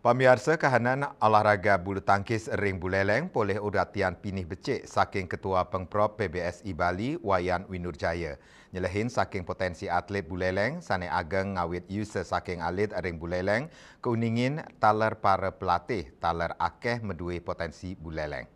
Pemirsa kahanan olahraga bulu tangkis ring buleleng boleh uratian pinih becik saking Ketua pengpro PBSI Bali Wayan Winurjaya. Nyelehin saking potensi atlet buleleng, sane ageng ngawit user saking atlet ring buleleng, keuningin taler para pelatih, taler akeh medui potensi buleleng.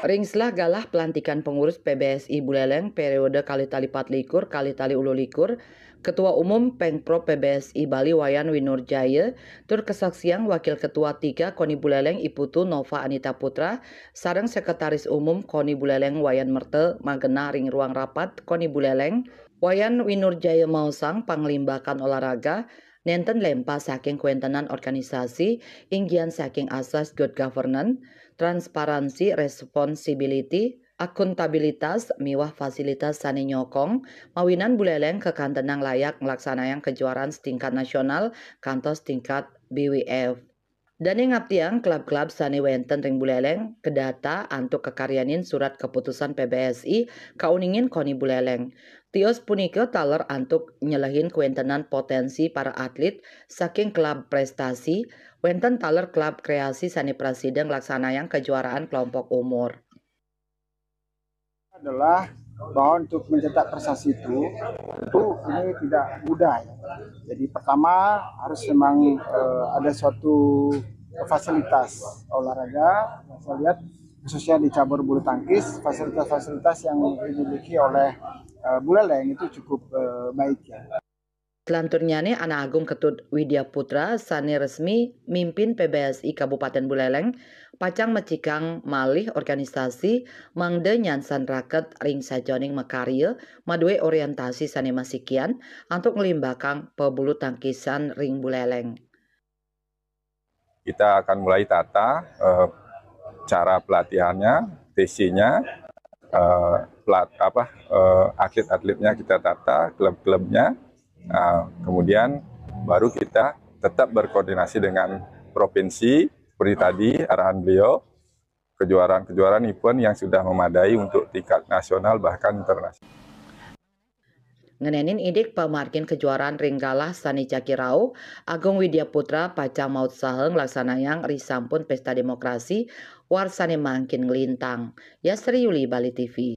Ring Ringslah galah pelantikan pengurus PBSI Buleleng periode kali tali patlikur likur kali tali ulu likur Ketua Umum Pengpro PBSI Bali Wayan Winur Jaya, tur kesaksian Wakil Ketua 3 Koni Buleleng Iputu Nova Anita Putra, sarang Sekretaris Umum Koni Buleleng Wayan Merte Magena Ring Ruang Rapat Koni Buleleng, Wayan Jaya Mausang Panglimbakan Olahraga, Nenten lempa saking kuentenan organisasi, inggian saking asas good governance, transparansi, responsibility, akuntabilitas miwah fasilitas Sani Nyokong, mawinan buleleng ke kantenang layak melaksanakan kejuaraan setingkat nasional kantos tingkat BWF. Dan ingat tiang klub-klub Sani Wenten Ring Buleleng kedata antuk kekaryanin surat keputusan PBSI kauningin Koni Buleleng. Tios punike taler antuk nyelehin kewentenan potensi para atlet saking klub prestasi, wenten taler klub kreasi Sani Prasideng yang kejuaraan kelompok umur adalah bahwa untuk mencetak prestasi itu itu ini tidak mudah ya. Jadi pertama harus memang eh, ada suatu fasilitas olahraga yang saya lihat khususnya di cabur bulu tangkis fasilitas-fasilitas yang dimiliki oleh uh, Buleleng itu cukup eh, baik ya. Selanturnya nih anak Agung Ketut Widya Putra sani resmi mimpin PBSI Kabupaten Buleleng pacang mecikang malih organisasi mangde nyansan raket ring sajoning mekaril, madue orientasi sani masikian untuk ngelimbakang pebulu tangkisan ring Buleleng. Kita akan mulai tata eh, cara pelatihannya, TC-nya, eh, plat apa eh, atlet-atletnya kita tata, klub-klubnya, Ah, kemudian baru kita tetap berkoordinasi dengan provinsi seperti tadi arahan beliau kejuaraan-kejuaraan event yang sudah memadai untuk tingkat nasional bahkan internasional. Ngenenin idik pemarkin kejuaraan Ringgalah Sani Cakirau, Agung Widya Putra Pacang Maut Saheng Laksanayang Risampun Pesta Demokrasi Warsani Mangkin Ngelintang. Yasri Yuli Bali TV.